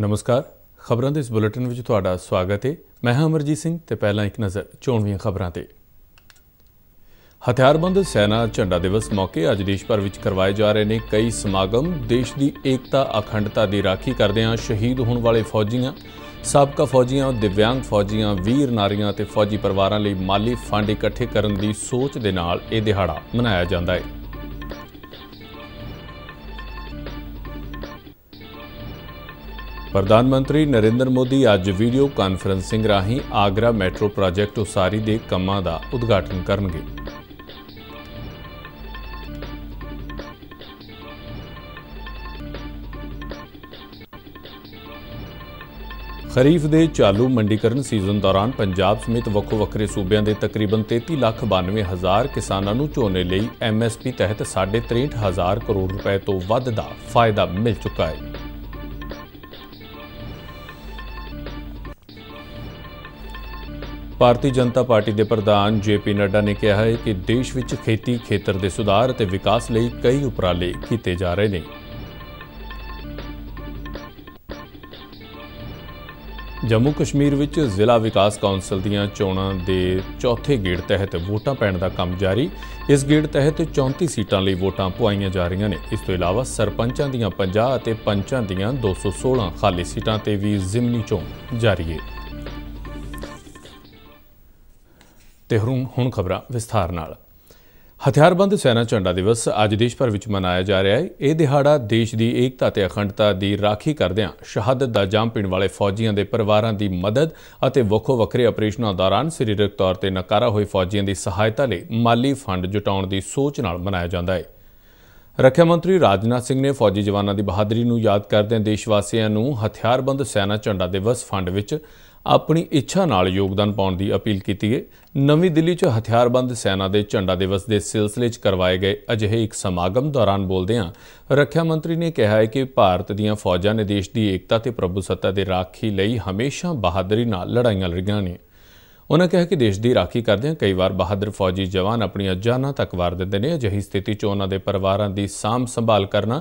ਨਮਸਕਾਰ ਖਬਰਾਂ ਦੇ ਇਸ ਬੁਲੇਟਿਨ ਵਿੱਚ ਤੁਹਾਡਾ ਸਵਾਗਤ ਹੈ ਮੈਂ ਹਾਂ ਅਮਰਜੀਤ ਸਿੰਘ ਤੇ ਪਹਿਲਾਂ ਇੱਕ ਨਜ਼ਰ ਚੋਣਵੀਆਂ ਖਬਰਾਂ ਤੇ ਹਥਿਆਰਬੰਦ ਸੈਨਾ ਝੰਡਾ ਦਿਵਸ ਮੌਕੇ ਅੱਜ ਦੇਸ਼ ਭਰ ਵਿੱਚ ਕਰਵਾਏ ਜਾ ਰਹੇ ਨੇ ਕਈ ਸਮਾਗਮ ਦੇਸ਼ ਦੀ ਏਕਤਾ ਅਖੰਡਤਾ ਦੀ ਰਾਖੀ ਕਰਦੇ ਹਾਂ ਸ਼ਹੀਦ ਹੋਣ ਵਾਲੇ ਫੌਜੀਆਂ ਸਾਬਕਾ ਫੌਜੀਆਂ ਦਿਵਿਆਂਗ ਫੌਜੀਆਂ ਵੀਰ ਨਾਰੀਆਂ ਤੇ ਫੌਜੀ ਪਰਿਵਾਰਾਂ ਲਈ ਮਾਲੀ ਫੰਡ ਇਕੱਠੇ ਕਰਨ ਦੀ ਸੋਚ ਦੇ ਨਾਲ ਇਹ ਦਿਹਾੜਾ ਮਨਾਇਆ ਜਾਂਦਾ ਹੈ ਪ੍ਰਧਾਨ ਮੰਤਰੀ ਨਰਿੰਦਰ ਮੋਦੀ ਅੱਜ ਵੀਡੀਓ ਕਾਨਫਰੰਸਿੰਗ ਰਾਹੀਂ ਆਗਰਾ ਮੈਟਰੋ ਪ੍ਰੋਜੈਕਟ ਉਸਾਰੀ ਦੇ ਕੰਮਾਂ ਦਾ ਉਦਘਾਟਨ ਕਰਨਗੇ ਖਰੀਫ ਦੇ ਚਾਲੂ ਮੰਡੀਕਰਨ ਸੀਜ਼ਨ ਦੌਰਾਨ ਪੰਜਾਬ ਸਮੇਤ ਵੱਖੋ ਵੱਖਰੇ ਸੂਬਿਆਂ ਦੇ ਤਕਰੀਬਨ 33 ਲੱਖ 92 ਹਜ਼ਾਰ ਕਿਸਾਨਾਂ ਨੂੰ ਝੋਨੇ ਲਈ ਐਮਐਸਪੀ ਤਹਿਤ ਹਜ਼ਾਰ ਕਰੋੜ ਰੁਪਏ ਤੋਂ ਵੱਧ ਦਾ ਫਾਇਦਾ ਮਿਲ ਚੁੱਕਾ ਹੈ। ਭਾਰਤੀ ਜਨਤਾ ਪਾਰਟੀ ਦੇ ਪ੍ਰਧਾਨ ਜੇਪੀ ਨੱਡਾ ਨੇ ਕਿਹਾ ਹੈ ਕਿ ਦੇਸ਼ ਵਿੱਚ ਖੇਤੀ ਖੇਤਰ ਦੇ ਸੁਧਾਰ ਅਤੇ ਵਿਕਾਸ ਲਈ ਕਈ ਉਪਰਾਲੇ ਕੀਤੇ ਜਾ ਰਹੇ ਨੇ। ਜੰਮੂ ਕਸ਼ਮੀਰ ਵਿੱਚ ਜ਼ਿਲ੍ਹਾ ਵਿਕਾਸ ਕੌਂਸਲ ਦੀਆਂ ਚੋਣਾਂ ਦੇ ਚੌਥੇ ਗੇੜ ਤਹਿਤ ਵੋਟਾਂ ਪੈਣ ਦਾ ਕੰਮ ਜਾਰੀ ਇਸ ਗੇੜ ਤਹਿਤ 34 ਸੀਟਾਂ ਲਈ ਵੋਟਾਂ ਪੁਆਈਆਂ ਜਾ ਰਹੀਆਂ ਨੇ ਇਸ ਤੋਂ ਇਲਾਵਾ ਸਰਪੰਚਾਂ ਦੀਆਂ 50 ਅਤੇ ਪੰਚਾਂ ਦੀਆਂ 216 ਖਾਲੀ ਸੀਟਾਂ ਤੇ ਵੀ ਜ਼ਿਮਨੀ ਚੋਣ ਜਾਰੀ ਹੈ ਤੇ ਹੁਣ ਖਬਰਾਂ ਵਿਸਥਾਰ ਨਾਲ ਹਥਿਆਰਬੰਦ ਸੈਨਾ ਝੰਡਾ ਦਿਵਸ ਅੱਜ ਦੇਸ਼ ਭਰ ਵਿੱਚ ਮਨਾਇਆ ਜਾ ਰਿਹਾ ਹੈ ਇਹ ਦਿਹਾੜਾ ਦੇਸ਼ ਦੀ ਏਕਤਾ ਤੇ ਅਖੰਡਤਾ ਦੀ ਰਾਖੀ ਕਰਦਿਆਂ ਸ਼ਹਾਦਤ ਦਾ ਜਾਮ ਪੀਣ ਵਾਲੇ ਫੌਜੀਆਂ ਦੇ ਪਰਿਵਾਰਾਂ ਦੀ ਮਦਦ ਅਤੇ ਵੱਖੋ ਵੱਖਰੇ ਆਪਰੇਸ਼ਨਾਂ ਦੌਰਾਨ ਸਰੀਰਕ ਤੌਰ ਤੇ ਨਕਾਰਾ ਹੋਏ ਫੌਜੀਆਂ ਦੀ ਸਹਾਇਤਾ ਲਈ ਮਾਲੀ ਫੰਡ ਜੁਟਾਉਣ ਦੀ ਸੋਚ ਨਾਲ ਮਨਾਇਆ ਜਾਂਦਾ ਹੈ ਰੱਖਿਆ ਮੰਤਰੀ ਰਾਜਨਾਥ ਸਿੰਘ ਨੇ ਫੌਜੀ ਜਵਾਨਾਂ ਦੀ ਬਹਾਦਰੀ ਨੂੰ ਯਾਦ ਕਰਦਿਆਂ ਦੇਸ਼ ਵਾਸੀਆਂ ਨੂੰ ਹਥਿਆਰਬੰਦ ਸੈਨਾ ਝੰਡਾ ਦਿਵਸ ਫੰਡ ਵਿੱਚ ਆਪਣੀ ਇੱਛਾ ਨਾਲ ਯੋਗਦਾਨ ਪਾਉਣ ਦੀ ਅਪੀਲ ਕੀਤੀ ਹੈ ਨਵੀਂ ਦਿੱਲੀ 'ਚ ਹਥਿਆਰਬੰਦ ਸੈਨਾ ਦੇ ਝੰਡਾ ਦਿਵਸ ਦੇ ਸਿਲਸਿਲੇ 'ਚ ਕਰਵਾਏ ਗਏ ਅਜਿਹੇ ਇੱਕ ਸਮਾਗਮ ਦੌਰਾਨ ਬੋਲਦਿਆਂ ਰੱਖਿਆ ਮੰਤਰੀ ਨੇ ਕਿਹਾ ਹੈ ਕਿ ਭਾਰਤ ਦੀਆਂ ਫੌਜਾਂ ਨੇ ਦੇਸ਼ ਦੀ ਏਕਤਾ ਤੇ ਪ੍ਰਭੂਸੱਤਾ ਦੇ ਰਾਖੀ ਲਈ ਹਮੇਸ਼ਾ ਬਹਾਦਰੀ ਨਾਲ ਲੜਾਈਆਂ ਲੜੀਆਂ ਨੇ ਉਹਨਾਂ ਕਿਹਾ ਕਿ ਦੇਸ਼ ਦੀ ਰਾਖੀ ਕਰਦਿਆਂ ਕਈ ਵਾਰ ਬਹਾਦਰ ਫੌਜੀ ਜਵਾਨ ਆਪਣੀਆਂ ਜਾਨਾਂ ਤੱਕ ਵਾਰ ਦਿੰਦੇ ਨੇ ਅਜਿਹੀ ਸਥਿਤੀ 'ਚ ਉਹਨਾਂ ਦੇ ਪਰਿਵਾਰਾਂ ਦੀ ਸਾਂਭ ਸੰਭਾਲ ਕਰਨਾ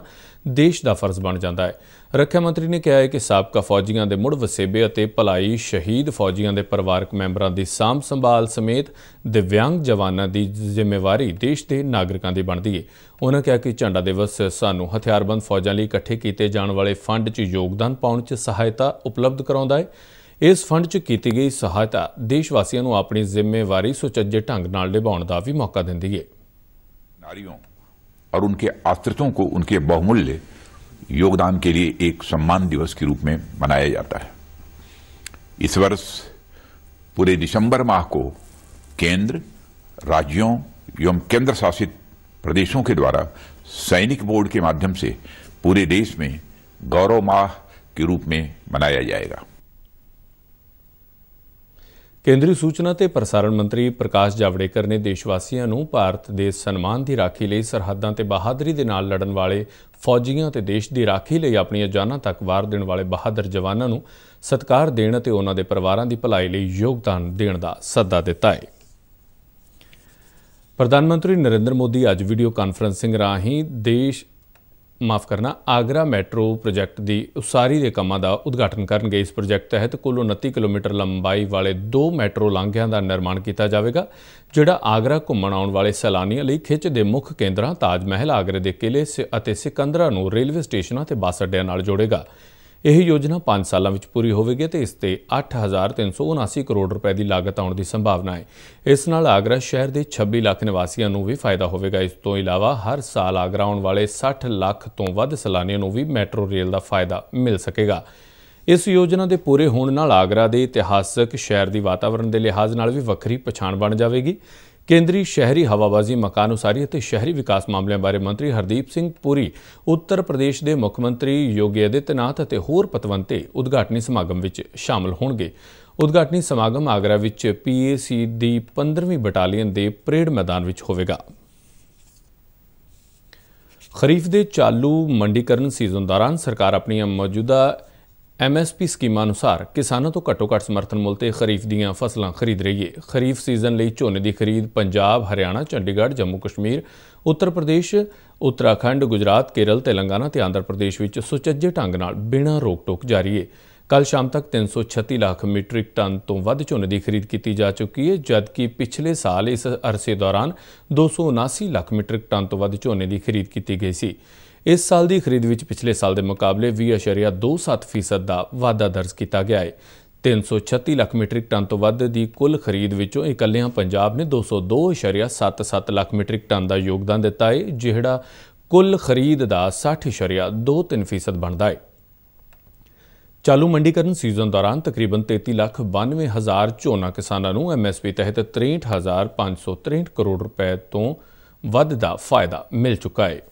ਦੇਸ਼ ਦਾ ਫਰਜ਼ ਬਣ ਜਾਂਦਾ ਹੈ ਰੱਖਿਆ ਮੰਤਰੀ ਨੇ ਕਿਹਾ ਹੈ ਕਿ ਸਾਬਕਾ ਫੌਜੀਆਂ ਦੇ ਮੁੜ ਵਸੇਬੇ ਅਤੇ ਭਲਾਈ ਸ਼ਹੀਦ ਫੌਜੀਆਂ ਦੇ ਪਰਿਵਾਰਕ ਮੈਂਬਰਾਂ ਦੀ ਸਾਂਭ ਸੰਭਾਲ ਸਮੇਤ ਦਿਵਿਆਂਗ ਜਵਾਨਾਂ ਦੀ ਜ਼ਿੰਮੇਵਾਰੀ ਦੇਸ਼ ਦੇ ਨਾਗਰਿਕਾਂ ਦੀ ਬਣਦੀ ਹੈ ਉਹਨਾਂ ਕਿਹਾ ਕਿ ਝੰਡਾ ਦਿਵਸ ਸਾਨੂੰ ਹਥਿਆਰਬੰਦ ਫੌਜਾਂ ਲਈ ਇਕੱਠੇ ਕੀਤੇ ਜਾਣ ਵਾਲੇ ਫੰਡ 'ਚ ਯੋਗਦਾਨ ਪਾਉਣ 'ਚ ਸਹਾਇਤਾ ਉਪਲਬਧ ਕਰਾਉਂਦਾ ਹੈ इस फंड की गई सहायता देशवासियों अपनी जिम्मेवारी सुचजे ढंग निभा का भी मौका दें नारियों और उनके आश्रितों को उनके बहुमूल्य योगदान के लिए एक सम्मान दिवस के रूप में मनाया जाता है इस वर्ष पूरे दिसंबर माह को केंद्र राज्यों एवं केंद्र शासित प्रदेशों के द्वारा सैनिक बोर्ड के माध्यम से पूरे देश में गौरव माह के रूप में मनाया जाएगा ਕੇਂਦਰੀ ਸੂਚਨਾ ਤੇ ਪ੍ਰਸਾਰਣ ਮੰਤਰੀ ਪ੍ਰਕਾਸ਼ ਜਾਵੜੇਕਰ ਨੇ ਦੇਸ਼ ਵਾਸੀਆਂ ਨੂੰ ਭਾਰਤ ਦੇ ਸਨਮਾਨ ਦੀ ਰਾਖੀ ਲਈ ਸਰਹੱਦਾਂ ਤੇ ਬਹਾਦਰੀ ਦੇ ਨਾਲ ਲੜਨ ਵਾਲੇ ਫੌਜੀਆਂ ਤੇ ਦੇਸ਼ ਦੀ ਰਾਖੀ ਲਈ ਆਪਣੀਆਂ ਜਾਨਾਂ ਤੱਕ ਵਾਰ ਦੇਣ ਵਾਲੇ ਬਹਾਦਰ ਜਵਾਨਾਂ ਨੂੰ ਸਤਿਕਾਰ ਦੇਣ ਅਤੇ ਉਹਨਾਂ ਦੇ ਪਰਿਵਾਰਾਂ ਦੀ ਭਲਾਈ ਲਈ ਯੋਗਦਾਨ ਦੇਣ ਦਾ ਸੱਦਾ ਦਿੱਤਾ ਹੈ। ਪ੍ਰਧਾਨ ਮੰਤਰੀ ਨਰਿੰਦਰ ਮੋਦੀ ਅੱਜ ਵੀਡੀਓ ਕਾਨਫਰੰਸਿੰਗ ਰਾਹੀਂ ਦੇਸ਼ ਮਾਫ ਕਰਨਾ ਆਗਰਾ ਮੈਟਰੋ ਪ੍ਰੋਜੈਕਟ ਦੀ ਉਸਾਰੀ ਦੇ ਕੰਮਾਂ ਦਾ ਉਦਘਾਟਨ ਕਰਨਗੇ ਇਸ ਪ੍ਰੋਜੈਕਟ ਤਹਿਤ ਕੁੱਲ 29 ਕਿਲੋਮੀਟਰ ਲੰਬਾਈ ਵਾਲੇ ਦੋ ਮੈਟਰੋ ਲਾਂਘਿਆਂ ਦਾ ਨਿਰਮਾਣ ਕੀਤਾ ਜਾਵੇਗਾ ਜਿਹੜਾ ਆਗਰਾ ਘੁੰਮਣ ਆਉਣ ਵਾਲੇ ਸੈਲਾਨੀਆਂ ਲਈ ਖਿੱਚ ਦੇ ਮੁੱਖ ਕੇਂਦਰਾਂ ਤਾਜ ਮਹਿਲ ਆਗਰੇ ਦੇ ਕਿਲੇ ਅਤੇ ਸਿਕੰਦਰਾ ਨੂੰ ਰੇਲਵੇ ਸਟੇਸ਼ਨਾਂ ਤੇ ਬੱਸ ਅੱਡਿਆਂ ਨਾਲ ਜੋੜੇਗਾ ਇਹ ਯੋਜਨਾ 5 ਸਾਲਾਂ ਵਿੱਚ ਪੂਰੀ ਹੋਵੇਗੀ ਤੇ ਇਸ ਤੇ 8379 ਕਰੋੜ ਰੁਪਏ ਦੀ ਲਾਗਤ ਆਉਣ ਦੀ ਸੰਭਾਵਨਾ ਹੈ ਇਸ ਨਾਲ ਆਗਰਾ ਸ਼ਹਿਰ ਦੇ 26 ਲੱਖ ਨਿਵਾਸੀਆਂ ਨੂੰ ਵੀ ਫਾਇਦਾ ਹੋਵੇਗਾ ਇਸ ਤੋਂ ਇਲਾਵਾ ਹਰ ਸਾਲ ਆਗਰਾ ਆਉਣ ਵਾਲੇ 60 ਲੱਖ ਤੋਂ ਵੱਧ ਸੈਲਾਨੀਆਂ ਨੂੰ ਵੀ ਮੈਟਰੋ ਰੇਲ ਦਾ ਫਾਇਦਾ ਮਿਲ ਸਕੇਗਾ ਇਸ ਯੋਜਨਾ ਦੇ ਪੂਰੇ ਹੋਣ ਨਾਲ ਆਗਰਾ ਦੇ ਇਤਿਹਾਸਕ ਸ਼ਹਿਰ ਦੀ ਵਾਤਾਵਰਣ ਦੇ ਲਿਹਾਜ਼ ਨਾਲ ਵੀ ਵੱਖਰੀ ਪਛਾਣ ਬਣ ਜਾਵੇਗੀ ਕੇਂਦਰੀ ਸ਼ਹਿਰੀ ਹਵਾਬਾਜ਼ੀ ਮਕਾਨ ਉਸਾਰੀ ਅਤੇ ਸ਼ਹਿਰੀ ਵਿਕਾਸ ਮਾਮਲਿਆਂ ਬਾਰੇ ਮੰਤਰੀ ਹਰਦੀਪ ਸਿੰਘ ਪੁਰੀ ਉੱਤਰ ਪ੍ਰਦੇਸ਼ ਦੇ ਮੁੱਖ ਮੰਤਰੀ ਯੋਗੀ ਆਦਿੱਤਨਾਥ ਅਤੇ ਹੋਰ ਪਤਵੰਤੇ ਉਦਘਾਟਨੀ ਸਮਾਗਮ ਵਿੱਚ ਸ਼ਾਮਲ ਹੋਣਗੇ ਉਦਘਾਟਨੀ ਸਮਾਗਮ ਆਗਰਾ ਵਿੱਚ ਪੀਏਸੀ ਦੀ 15ਵੀਂ ਬਟਾਲੀਅਨ ਦੇ ਪ੍ਰੇਡ ਮੈਦਾਨ ਵਿੱਚ ਹੋਵੇਗਾ ਖਰੀਫ ਦੇ ਚਾਲੂ ਮੰਡੀਕਰਨ ਸੀਜ਼ਨ ਦੌਰਾਨ ਸਰਕਾਰ ਆਪਣੀਆਂ ਮੌਜੂਦਾ ਐਮਐਸਪੀ ਸਕੀਮ ਅਨੁਸਾਰ ਕਿਸਾਨਾਂ ਤੋਂ ਘੱਟੋ-ਘੱਟ ਸਮਰਥਨ ਮੁੱਲ ਤੇ ਖਰੀਫ ਦੀਆਂ ਫਸਲਾਂ ਖਰੀਦ ਰਹੀਏ ਖਰੀਫ ਸੀਜ਼ਨ ਲਈ ਝੋਨੇ ਦੀ ਖਰੀਦ ਪੰਜਾਬ ਹਰਿਆਣਾ ਚੰਡੀਗੜ੍ਹ ਜੰਮੂ ਕਸ਼ਮੀਰ ਉੱਤਰ ਪ੍ਰਦੇਸ਼ ਉੱਤਰਾਖੰਡ ਗੁਜਰਾਤ ਕੇਰਲ ਤੇਲੰਗਾਨਾ ਤੇ ਆਂਧਰਾ ਪ੍ਰਦੇਸ਼ ਵਿੱਚ ਸੁਚੱਜੇ ਢੰਗ ਨਾਲ ਬਿਨਾਂ ਰੋਕ-ਟੋਕ ਜਾਰੀ ਹੈ ਕੱਲ ਸ਼ਾਮ ਤੱਕ 336 ਲੱਖ ਮੀਟ੍ਰਿਕ ਟਨ ਤੋਂ ਵੱਧ ਝੋਨੇ ਦੀ ਖਰੀਦ ਕੀਤੀ ਜਾ ਚੁੱਕੀ ਹੈ ਜਦਕਿ ਪਿਛਲੇ ਸਾਲ ਇਸ ਅਰਸੇ ਦੌਰਾਨ 279 ਲੱਖ ਮੀਟ੍ਰਿਕ ਟਨ ਤੋਂ ਵੱਧ ਝੋਨੇ ਦੀ ਖਰੀਦ ਕੀਤੀ ਗਈ ਸੀ ਇਸ ਸਾਲ ਦੀ ਖਰੀਦ ਵਿੱਚ ਪਿਛਲੇ ਸਾਲ ਦੇ ਮੁਕਾਬਲੇ 20.27% ਦਾ ਵਾਧਾ ਦਰਜ ਕੀਤਾ ਗਿਆ ਹੈ 336 ਲੱਖ ਮੀਟ੍ਰਿਕ ਟਨ ਤੋਂ ਵੱਧ ਦੀ ਕੁੱਲ ਖਰੀਦ ਵਿੱਚੋਂ ਇਕੱਲਿਆਂ ਪੰਜਾਬ ਨੇ 202.77 ਲੱਖ ਮੀਟ੍ਰਿਕ ਟਨ ਦਾ ਯੋਗਦਾਨ ਦਿੱਤਾ ਹੈ ਜਿਹੜਾ ਕੁੱਲ ਖਰੀਦ ਦਾ 60.23% ਬਣਦਾ ਹੈ ਚਾਲੂ ਮੰਡੀਕਰਨ ਸੀਜ਼ਨ ਦੌਰਾਨ ਤਕਰੀਬਨ 33 ਲੱਖ 92 ਹਜ਼ਾਰ ਝੋਨਾ ਕਿਸਾਨਾਂ ਨੂੰ ਐਮਐਸਪੀ ਤਹਿਤ 63563 ਕਰੋੜ ਰੁਪਏ ਤੋਂ ਵੱਧ ਦਾ ਫਾਇਦਾ ਮਿਲ ਚੁੱਕਾ ਹੈ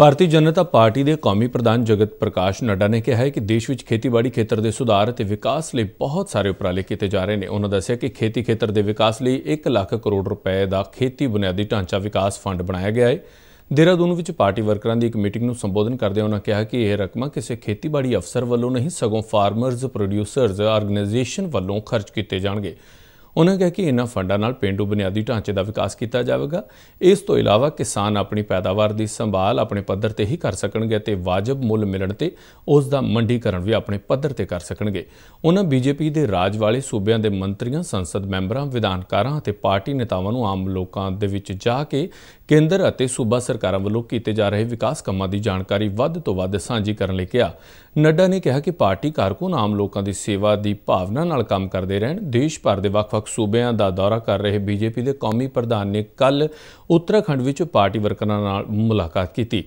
ਭਾਰਤੀ ਜਨਤਾ ਪਾਰਟੀ ਦੇ ਕੌਮੀ ਪ੍ਰਧਾਨ ਜਗਤ ਪ੍ਰਕਾਸ਼ ਨੱਡਾ ਨੇ ਕਿਹਾ ਹੈ ਕਿ ਦੇਸ਼ ਵਿੱਚ ਖੇਤੀਬਾੜੀ ਖੇਤਰ ਦੇ ਸੁਧਾਰ ਅਤੇ ਵਿਕਾਸ ਲਈ ਬਹੁਤ ਸਾਰੇ ਉਪਰਾਲੇ ਕੀਤੇ ਜਾ ਰਹੇ ਨੇ ਉਹਨਾਂ ਦੱਸਿਆ ਕਿ ਖੇਤੀ ਖੇਤਰ ਦੇ ਵਿਕਾਸ ਲਈ 1 ਲੱਖ ਕਰੋੜ ਰੁਪਏ ਦਾ ਖੇਤੀ ਬੁਨਿਆਦੀ ਢਾਂਚਾ ਵਿਕਾਸ ਫੰਡ ਬਣਾਇਆ ਗਿਆ ਹੈ ਦੇਹਰਾਦੂਨ ਵਿੱਚ ਪਾਰਟੀ ਵਰਕਰਾਂ ਦੀ ਇੱਕ ਮੀਟਿੰਗ ਨੂੰ ਸੰਬੋਧਨ ਕਰਦੇ ਉਹਨਾਂ ਕਿਹਾ ਕਿ ਇਹ ਰਕਮਾਂ ਕਿਸੇ ਖੇਤੀਬਾੜੀ ਅਫਸਰ ਵੱਲੋਂ ਨਹੀਂ ਸਗੋਂ ਫਾਰਮਰਜ਼ ਪ੍ਰੋਡਿਊਸਰਜ਼ ਆਰਗੇਨਾਈਜੇਸ਼ਨ ਵੱਲੋਂ ਖਰਚ ਕੀਤੇ ਜਾਣਗੇ ਉਹਨਾਂ ਕਿਹਾ ਕਿ ਇਹਨਾਂ ਫੰਡਾਂ ਨਾਲ ਪਿੰਡੂ ਬੁਨਿਆਦੀ ਢਾਂਚੇ ਦਾ ਵਿਕਾਸ ਕੀਤਾ ਜਾਵੇਗਾ ਇਸ ਤੋਂ ਇਲਾਵਾ ਕਿਸਾਨ ਆਪਣੀ ਪੈਦਾਵਾਰ ਦੀ ਸੰਭਾਲ ਆਪਣੇ ਪੱਧਰ ਤੇ ਹੀ ਕਰ ਸਕਣਗੇ ਤੇ ਵਾਜਬ ਮੁੱਲ ਮਿਲਣ ਤੇ ਉਸ ਦਾ ਮੰਡੀਕਰਨ ਵੀ ਆਪਣੇ ਪੱਧਰ ਤੇ ਕਰ ਸਕਣਗੇ ਉਹਨਾਂ ਬੀਜੇਪੀ ਦੇ ਰਾਜ ਵਾਲੇ ਸੂਬਿਆਂ ਦੇ ਮੰਤਰੀਆਂ ਸੰਸਦ ਮੈਂਬਰਾਂ ਵਿਧਾਨਕਾਰਾਂ ਅਤੇ ਪਾਰਟੀ ਨੇਤਾਵਾਂ ਨੂੰ ਆਮ ਲੋਕਾਂ ਦੇ ਵਿੱਚ ਜਾ ਕੇ ਕੇਂਦਰ ਅਤੇ ਸੂਬਾ ਸਰਕਾਰਾਂ ਵੱਲੋਂ ਕੀਤੇ ਜਾ ਰਹੇ ਵਿਕਾਸ ਕੰਮਾਂ ਦੀ ਜਾਣਕਾਰੀ ਵੱਧ ਤੋਂ ਵੱਧ ਸਾਂਝੀ ਕਰਨ ਲਈ ਕਿਹਾ ਨੱਡਾ ਨੇ ਕਿਹਾ ਕਿ ਪਾਰਟੀ ਕਾਰਕੁਨ ਆਮ ਲੋਕਾਂ ਦੀ ਸੇਵਾ ਦੀ ਭਾਵਨਾ ਨਾਲ ਕੰਮ ਕਰਦੇ ਰਹਿਣ ਦੇਸ਼ ਭਰ ਦੇ ਵੱਖ-ਵੱਖ ਸੂਬਿਆਂ ਦਾ ਦੌਰਾ ਕਰ ਰਹੇ ਬੀਜੇਪੀ ਦੇ ਕੌਮੀ ਪ੍ਰਧਾਨ ਨੇ ਕੱਲ ਉੱਤਰਾਖੰਡ ਵਿੱਚ ਪਾਰਟੀ ਵਰਕਰਾਂ ਨਾਲ ਮੁਲਾਕਾਤ ਕੀਤੀ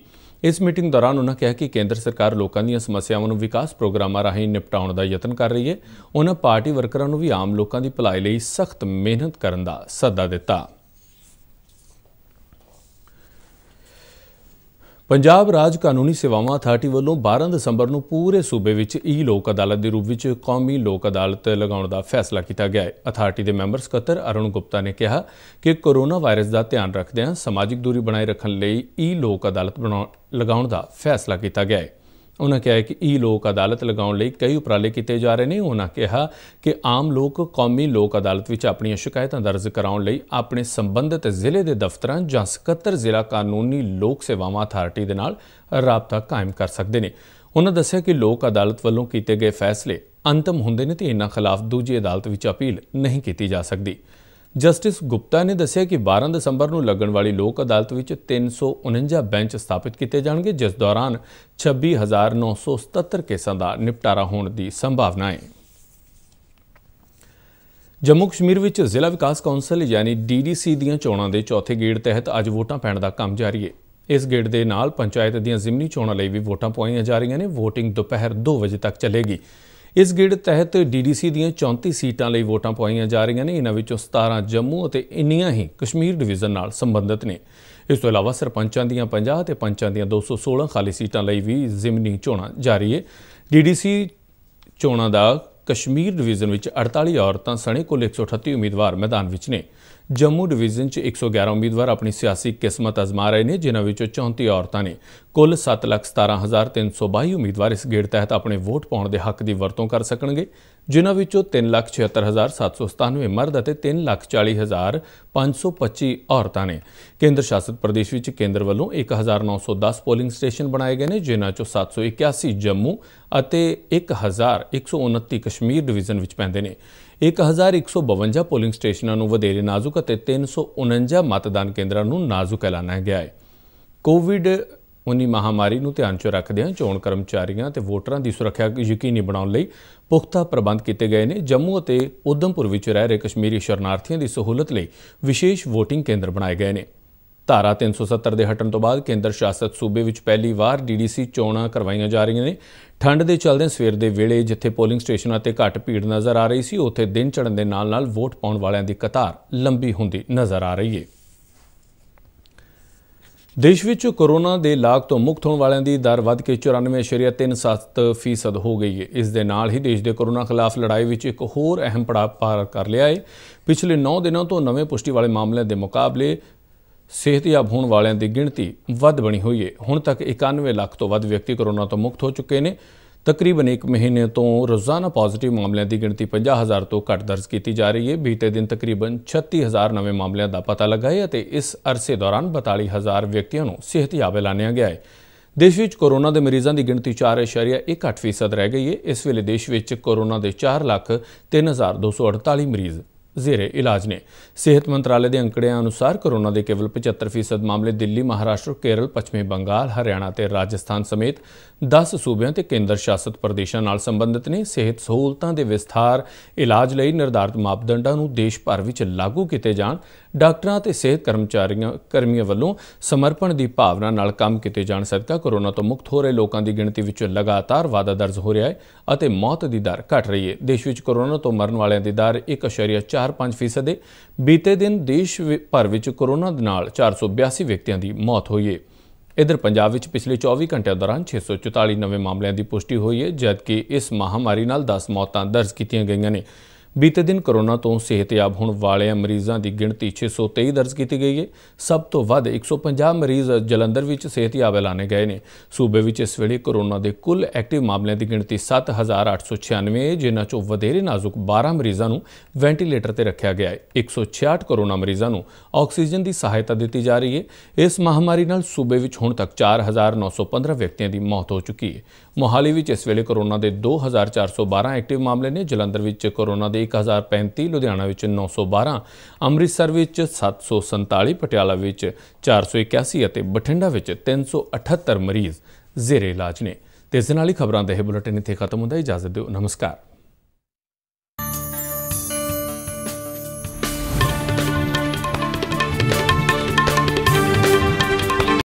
ਇਸ ਮੀਟਿੰਗ ਦੌਰਾਨ ਉਨ੍ਹਾਂ ਕਿਹਾ ਕਿ ਕੇਂਦਰ ਸਰਕਾਰ ਲੋਕਾਂ ਦੀਆਂ ਸਮੱਸਿਆਵਾਂ ਨੂੰ ਵਿਕਾਸ ਪ੍ਰੋਗਰਾਮਾਂ ਰਾਹੀਂ ਨਿਪਟਾਉਣ ਦਾ ਯਤਨ ਕਰ ਰਹੀ ਹੈ ਉਹਨਾਂ ਪਾਰਟੀ ਵਰਕਰਾਂ ਨੂੰ ਵੀ ਆਮ ਲੋਕਾਂ ਦੀ ਭਲਾਈ ਲਈ ਸਖਤ ਮਿਹਨਤ ਕਰਨ ਦਾ ਸੱਦਾ ਦਿੱਤਾ ਪੰਜਾਬ ਰਾਜ ਕਾਨੂੰਨੀ ਸੇਵਾਵਾਂ ਅਥਾਰਟੀ ਵੱਲੋਂ 12 ਦਸੰਬਰ ਨੂੰ ਪੂਰੇ ਸੂਬੇ ਵਿੱਚ ਈ ਲੋਕ ਅਦਾਲਤ ਦੇ ਰੂਪ ਵਿੱਚ ਕੌਮੀ ਲੋਕ ਅਦਾਲਤ ਲਗਾਉਣ ਦਾ ਫੈਸਲਾ ਕੀਤਾ ਗਿਆ ਹੈ ਅਥਾਰਟੀ ਦੇ ਮੈਂਬਰ ਸਕੱਤਰ ਅਰੁਣ ਗੁਪਤਾ ਨੇ ਕਿਹਾ ਕਿ ਕੋਰੋਨਾ ਵਾਇਰਸ ਦਾ ਧਿਆਨ ਰੱਖਦੇ ਹਾਂ ਸਮਾਜਿਕ ਦੂਰੀ ਬਣਾਈ ਰੱਖਣ ਲਈ ਈ ਲੋਕ ਅਦਾਲਤ ਲਗਾਉਣ ਦਾ ਫੈਸਲਾ ਕੀਤਾ ਗਿਆ ਹੈ ਉਹਨਾਂ ਕਿਹਾ ਕਿ ਈ ਲੋਕ ਅਦਾਲਤ ਲਗਾਉਣ ਲਈ ਕਈ ਉਪਰਾਲੇ ਕੀਤੇ ਜਾ ਰਹੇ ਨੇ ਉਹਨਾਂ ਕਿਹਾ ਕਿ ਆਮ ਲੋਕ ਕੌਮੀ ਲੋਕ ਅਦਾਲਤ ਵਿੱਚ ਆਪਣੀਆਂ ਸ਼ਿਕਾਇਤਾਂ ਦਰਜ ਕਰਾਉਣ ਲਈ ਆਪਣੇ ਸੰਬੰਧਿਤ ਜ਼ਿਲ੍ਹੇ ਦੇ ਦਫ਼ਤਰਾਂ ਜਾਂ 77 ਜ਼ਿਲ੍ਹਾ ਕਾਨੂੰਨੀ ਲੋਕ ਸੇਵਾਵਾਂ ਅਥਾਰਟੀ ਦੇ ਨਾਲ ਰਾਬਤਾ ਕਾਇਮ ਕਰ ਸਕਦੇ ਨੇ ਉਹਨਾਂ ਦੱਸਿਆ ਕਿ ਲੋਕ ਅਦਾਲਤ ਵੱਲੋਂ ਕੀਤੇ ਗਏ ਫੈਸਲੇ ਅੰਤਮ ਹੁੰਦੇ ਨੇ ਤੇ ਇਹਨਾਂ ਖਿਲਾਫ ਦੂਜੀ ਅਦਾਲਤ ਵਿੱਚ ਅਪੀਲ ਨਹੀਂ ਕੀਤੀ ਜਾ ਸਕਦੀ ਜਸਟਿਸ ਗੁਪਤਾ ਨੇ ਦੱਸਿਆ ਕਿ 12 ਦਸੰਬਰ ਨੂੰ ਲੱਗਣ ਵਾਲੀ ਲੋਕ ਅਦਾਲਤ ਵਿੱਚ 349 ਬੈਂਚ ਸਥਾਪਿਤ ਕੀਤੇ ਜਾਣਗੇ ਜਿਸ ਦੌਰਾਨ 26977 ਕੇਸਾਂ ਦਾ ਨਿਪਟਾਰਾ ਹੋਣ ਦੀ ਸੰਭਾਵਨਾ ਹੈ ਜੰਮੂ ਕਸ਼ਮੀਰ ਵਿੱਚ ਜ਼ਿਲ੍ਹਾ ਵਿਕਾਸ ਕੌਂਸਲ ਯਾਨੀ ਡੀਡੀਸੀ ਦੀਆਂ ਚੋਣਾਂ ਦੇ ਚੌਥੇ ਗੇੜ ਤਹਿਤ ਅੱਜ ਵੋਟਾਂ ਪੈਣ ਦਾ ਕੰਮ ਜਾਰੀ ਹੈ ਇਸ ਗੇੜ ਦੇ ਨਾਲ ਪੰਚਾਇਤ ਦੀਆਂ ਜ਼ਿਮਨੀ ਚੋਣਾਂ ਲਈ ਵੀ ਵੋਟਾਂ ਪਾਈਆਂ ਜਾ ਰਹੀਆਂ ਨੇ VOTING ਦੁਪਹਿਰ 2 ਵਜੇ ਤੱਕ ਚੱਲੇਗੀ ਇਸ ਗਿੜ ਤਹਿਤ ਡੀਡੀਸੀ ਦੀਆਂ 34 ਸੀਟਾਂ ਲਈ ਵੋਟਾਂ ਪਾਈਆਂ ਜਾ ਰਹੀਆਂ ਨੇ ਇਹਨਾਂ ਵਿੱਚੋਂ 17 ਜੰਮੂ ਅਤੇ ਇੰਨੀਆਂ ਹੀ ਕਸ਼ਮੀਰ ਡਿਵੀਜ਼ਨ ਨਾਲ ਸੰਬੰਧਿਤ ਨੇ ਇਸ ਤੋਂ ਇਲਾਵਾ ਸਰਪੰਚਾਂ ਦੀਆਂ 50 ਤੇ ਪੰਚਾਂ ਦੀਆਂ 216 ਖਾਲੀ ਸੀਟਾਂ ਲਈ ਵੀ ਜ਼ਿਮਨੀ ਚੋਣਾਂ ਜਾਰੀ ਹੈ ਡੀਡੀਸੀ ਚੋਣਾਂ ਦਾ ਕਸ਼ਮੀਰ ਡਿਵੀਜ਼ਨ ਵਿੱਚ 48 ਔਰਤਾਂ ਸਣੇ ਕੁੱਲ 138 ਉਮੀਦਵਾਰ ਮੈਦਾਨ ਵਿੱਚ ਨੇ ਜੰਮੂ ਡਿਵੀਜ਼ਨ 'ਚ 111 ਉਮੀਦਵਾਰ ਆਪਣੀ ਸਿਆਸੀ ਕਿਸਮਤ ਅਜ਼ਮਾ ਰਹੇ ਨੇ ਜਿਨ੍ਹਾਂ ਵਿੱਚੋਂ 34 ਔਰਤਾਂ ਨੇ ਕੁੱਲ 717322 ਉਮੀਦਵਾਰ ਇਸ ਗੇੜ ਤਹਿਤ ਆਪਣੇ ਵੋਟ ਪਾਉਣ ਦੇ ਹੱਕ ਦੀ ਵਰਤੋਂ ਕਰ ਸਕਣਗੇ ਜਿਨ੍ਹਾਂ ਵਿੱਚੋਂ 376797 ਮਰਦ ਅਤੇ 340525 ਔਰਤਾਂ ਨੇ ਕੇਂਦਰ ਸ਼ਾਸਿਤ ਪ੍ਰਦੇਸ਼ ਵਿੱਚ ਕੇਂਦਰ ਵੱਲੋਂ 1910 ਪੋਲਿੰਗ ਸਟੇਸ਼ਨ ਬਣਾਏ ਗਏ ਨੇ ਜਿਨ੍ਹਾਂ ਚੋਂ 781 ਜੰਮੂ ਅਤੇ 1129 ਕਸ਼ਮੀਰ ਡਿਵੀਜ਼ਨ ਵਿੱਚ ਪੈਂਦੇ ਨੇ 1152 ਪੋਲਿੰਗ ਸਟੇਸ਼ਨਾਂ ਨੂੰ ਵਧੇਰੇ ਨਾਜ਼ੁਕ ਅਤੇ 349 ਮਤਦਾਨ ਕੇਂਦਰਾਂ ਨੂੰ ਨਾਜ਼ੁਕ ਐਲਾਨਿਆ ਗਿਆ ਹੈ ਕੋਵਿਡ ਉਨੀ ਮਹਾਮਾਰੀ ਨੂੰ ਧਿਆਨ 'ਚ ਰੱਖਦੇ ਹਾਂ ਚੋਣ ਕਰਮਚਾਰੀਆਂ ਤੇ ਵੋਟਰਾਂ ਦੀ ਸੁਰੱਖਿਆ ਯਕੀਨੀ ਬਣਾਉਣ ਲਈ ਪੁਖਤਾ ਪ੍ਰਬੰਧ ਕੀਤੇ ਗਏ ਨੇ ਜੰਮੂ ਅਤੇ ਉਦਮਪੁਰ ਵਿੱਚ ਰਹਿ ਰਹੇ ਕਸ਼ਮੀਰੀ ਸ਼ਰਨਾਰਥੀਆਂ ਦੀ ਸਹੂਲਤ ਲਈ ਵਿਸ਼ੇਸ਼ VOTING ਕੇਂਦਰ ਬਣਾਏ ਗਏ ਨੇ ਧਾਰਾ 370 ਦੇ ਹਟਣ ਤੋਂ ਬਾਅਦ ਕੇਂਦਰ ਸ਼ਾਸਤ ਸੂਬੇ ਵਿੱਚ ਪਹਿਲੀ ਵਾਰ ਡੀਡੀਸੀ ਚੋਣਾਂ ਕਰਵਾਈਆਂ ਜਾ ਰਹੀਆਂ ਨੇ ਠੰਡ ਦੇ ਚੱਲਦੇ ਸਵੇਰ ਦੇ ਵੇਲੇ ਜਿੱਥੇ ਪੋਲਿੰਗ ਸਟੇਸ਼ਨਾਂ ਤੇ ਘੱਟ ਭੀੜ ਨਜ਼ਰ ਆ ਰਹੀ ਸੀ ਉੱਥੇ ਦਿਨ ਚੜ੍ਹਨ ਦੇ ਨਾਲ-ਨਾਲ ਵੋਟ ਪਾਉਣ ਵਾਲਿਆਂ ਦੀ ਕਤਾਰ ਲੰਬੀ ਹੁੰਦੀ ਨਜ਼ਰ ਆ ਰਹੀ ਹੈ ਦੇਸ਼ ਵਿੱਚ ਕੋਰੋਨਾ ਦੇ ਲਾਗ ਤੋਂ ਮੁਕਤ ਹੋਣ ਵਾਲਿਆਂ ਦੀ ਦਰ ਵੱਧ ਕੇ 94.37% ਹੋ ਗਈ ਹੈ ਇਸ ਦੇ ਨਾਲ ਹੀ ਦੇਸ਼ ਦੇ ਕੋਰੋਨਾ ਖਿਲਾਫ ਲੜਾਈ ਵਿੱਚ ਇੱਕ ਹੋਰ ਅਹਿਮ ਪੜਾਅ ਪਾਰ ਕਰ ਲਿਆ ਹੈ ਪਿਛਲੇ 9 ਦਿਨਾਂ ਤੋਂ ਨਵੇਂ ਪੁਸ਼ਟੀ ਵਾਲੇ ਮਾਮਲਿਆਂ ਦੇ ਮੁਕਾਬਲੇ ਸਿਹਤਯਾਬ ਹੋਣ ਵਾਲਿਆਂ ਦੀ ਗਿਣਤੀ ਵੱਧ ਬਣੀ ਹੋਈ ਹੈ ਹੁਣ ਤੱਕ 91 ਲੱਖ ਤੋਂ ਵੱਧ ਵਿਅਕਤੀ ਕੋਰੋਨਾ ਤੋਂ ਮੁਕਤ ਹੋ ਚੁੱਕੇ ਨੇ ਤਕਰੀਬਨ 1 ਮਹੀਨੇ ਤੋਂ ਰੋਜ਼ਾਨਾ ਪੋਜ਼ਿਟਿਵ ਮਾਮਲਿਆਂ ਦੀ ਗਿਣਤੀ 50000 ਤੋਂ ਘੱਟ ਦਰਜ ਕੀਤੀ ਜਾ ਰਹੀ ਹੈ ਬੀਤੇ ਦਿਨ ਤਕਰੀਬਨ 36000 ਨਵੇਂ ਮਾਮਲਿਆਂ ਦਾ ਪਤਾ ਲੱਗਾ ਹੈ ਅਤੇ ਇਸ ਅਰਸੇ ਦੌਰਾਨ 42000 ਵਿਅਕਤੀਆਂ ਨੂੰ ਸਿਹਤਯਾਬ ਐਲਾਨਿਆ ਗਿਆ ਹੈ ਦੇਸ਼ ਵਿੱਚ ਕੋਰੋਨਾ ਦੇ ਮਰੀਜ਼ਾਂ ਦੀ ਗਿਣਤੀ 4.18% ਰਹਿ ਗਈ ਹੈ ਇਸ ਵੇਲੇ ਦੇਸ਼ ਵਿੱਚ ਕੋਰੋਨਾ ਦੇ 4 ਲੱਖ 3248 ਮਰੀਜ਼ ਜ਼ੇਰੇ ਇਲਾਜ ਨੇ ਸਿਹਤ ਮੰਤਰਾਲੇ ਦੇ ਅੰਕੜਿਆਂ ਅਨੁਸਾਰ ਕੋਰੋਨਾ ਦੇ ਕੇਵਲ 75% ਮਾਮਲੇ ਦਿੱਲੀ ਮਹਾਰਾਸ਼ਟਰ ਕੇਰਲ ਪੱਛਮੀ ਬੰਗਾਲ ਹਰਿਆਣਾ ਤੇ ਰਾਜਸਥਾਨ ਸਮੇਤ 10 ਸੂਬਿਆਂ ਤੇ ਕੇਂਦਰ ਸ਼ਾਸਿਤ ਪ੍ਰਦੇਸ਼ਾਂ ਨਾਲ ਸੰਬੰਧਿਤ ਨੇ ਸਿਹਤ ਸਹੂਲਤਾਂ ਦੇ ਵਿਸਥਾਰ ਇਲਾਜ ਲਈ ਨਿਰਧਾਰਿਤ ਮਾਪਦੰਡਾਂ ਨੂੰ ਦੇਸ਼ ਭਰ ਵਿੱਚ ਲਾਗੂ ਕੀਤੇ ਜਾਣ ਡਾਕਟਰਾਂ ਤੇ ਸਿਹਤ ਕਰਮਚਾਰੀਆਂ ਕਰਮੀਆਂ ਵੱਲੋਂ ਸਮਰਪਣ ਦੀ ਭਾਵਨਾ ਨਾਲ ਕੰਮ ਕੀਤੇ ਜਾਣ ਸਦਕਾ ਕੋਰੋਨਾ ਤੋਂ ਮੁਕਤ ਹੋ ਰਹੇ ਲੋਕਾਂ ਦੀ ਗਿਣਤੀ ਵਿੱਚ ਲਗਾਤਾਰ ਵਾਧਾ ਦਰਜ ਹੋ ਰਿਹਾ ਹੈ ਅਤੇ ਮੌਤ ਦੀ ਦਰ ਘਟ ਰਹੀ ਹੈ ਦੇਸ਼ ਵਿੱਚ ਕੋਰੋਨਾ ਤੋਂ ਮਰਨ ਵਾਲਿਆਂ ਦੀ ਦਰ 1.4 4.5% ਦੇ ਬੀਤੇ ਦਿਨ ਦੇਸ਼ ਭਰ ਵਿੱਚ ਕੋਰੋਨਾ ਦੇ ਨਾਲ 482 ਵਿਅਕਤੀਆਂ ਦੀ ਮੌਤ ਹੋਈ ਹੈ ਇਧਰ ਪੰਜਾਬ ਵਿੱਚ ਪਿਛਲੇ 24 ਘੰਟਿਆਂ ਦੌਰਾਨ 644 ਨਵੇਂ ਮਾਮਲਿਆਂ ਦੀ ਪੁਸ਼ਟੀ ਹੋਈ ਹੈ ਜਦਕਿ ਇਸ ਮਹਾਮਾਰੀ ਨਾਲ 10 ਮੌਤਾਂ ਦਰਜ ਕੀਤੀਆਂ ਗਈਆਂ ਨੇ ਬੀਤੇ ਦਿਨ ਕੋਰੋਨਾ ਤੋਂ ਸਿਹਤਯਾਬ ਹੋਣ ਵਾਲੇ ਮਰੀਜ਼ਾਂ ਦੀ ਗਿਣਤੀ 623 ਦਰਜ ਕੀਤੀ ਗਈ ਹੈ ਸਭ ਤੋਂ ਵੱਧ 150 ਮਰੀਜ਼ ਜਲੰਧਰ ਵਿੱਚ ਸਿਹਤਯਾਬ ਐਲਾਨੇ ਗਏ ਨੇ ਸੂਬੇ ਵਿੱਚ ਇਸ ਵੇਲੇ ਕੋਰੋਨਾ ਦੇ ਕੁੱਲ ਐਕਟਿਵ ਮਾਮਲਿਆਂ ਦੀ ਗਿਣਤੀ 7896 ਜਿਨ੍ਹਾਂ ਚੋਂ ਵਧੇਰੇ ਨਾਜ਼ੁਕ 12 ਮਰੀਜ਼ਾਂ ਨੂੰ ਵੈਂਟੀਲੇਟਰ ਤੇ ਰੱਖਿਆ ਗਿਆ ਹੈ 166 ਕੋਰੋਨਾ ਮਰੀਜ਼ਾਂ ਨੂੰ ਆਕਸੀਜਨ ਦੀ ਸਹਾਇਤਾ ਦਿੱਤੀ ਜਾ ਰਹੀ ਹੈ ਇਸ ਮਹਾਮਾਰੀ ਨਾਲ ਸੂਬੇ ਵਿੱਚ ਹੁਣ ਤੱਕ 4915 ਵਿਅਕਤੀਆਂ ਦੀ ਮੌਤ ਹੋ ਚੁੱਕੀ ਹੈ ਮੋਹਾਲੀ ਵਿੱਚ ਇਸ ਵੇਲੇ ਕੋਰੋਨਾ ਦੇ 2412 ਐਕਟਿਵ ਮਾਮਲੇ ਨੇ ਜਲੰਧਰ ਵਿੱਚ ਕੋਰੋਨਾ ਦੇ 1035 ਲੁਧਿਆਣਾ ਵਿੱਚ 912 ਅੰਮ੍ਰਿਤਸਰ ਵਿੱਚ 747 ਪਟਿਆਲਾ ਵਿੱਚ 481 ਅਤੇ ਬਠਿੰਡਾ ਵਿੱਚ 378 ਮਰੀਜ਼ ਜ਼ੇਰੇ ਇਲਾਜ ਨੇ ਤੇ ਇਸ ਨਾਲ ਹੀ ਖਬਰਾਂ ਦਾ ਇਹ ਬੁਲੇਟਿਨ ਇੱਥੇ ਖਤਮ ਹੁੰਦਾ ਹੈ ਇਜਾਜ਼ਤ ਦਿਓ ਨਮਸਕਾਰ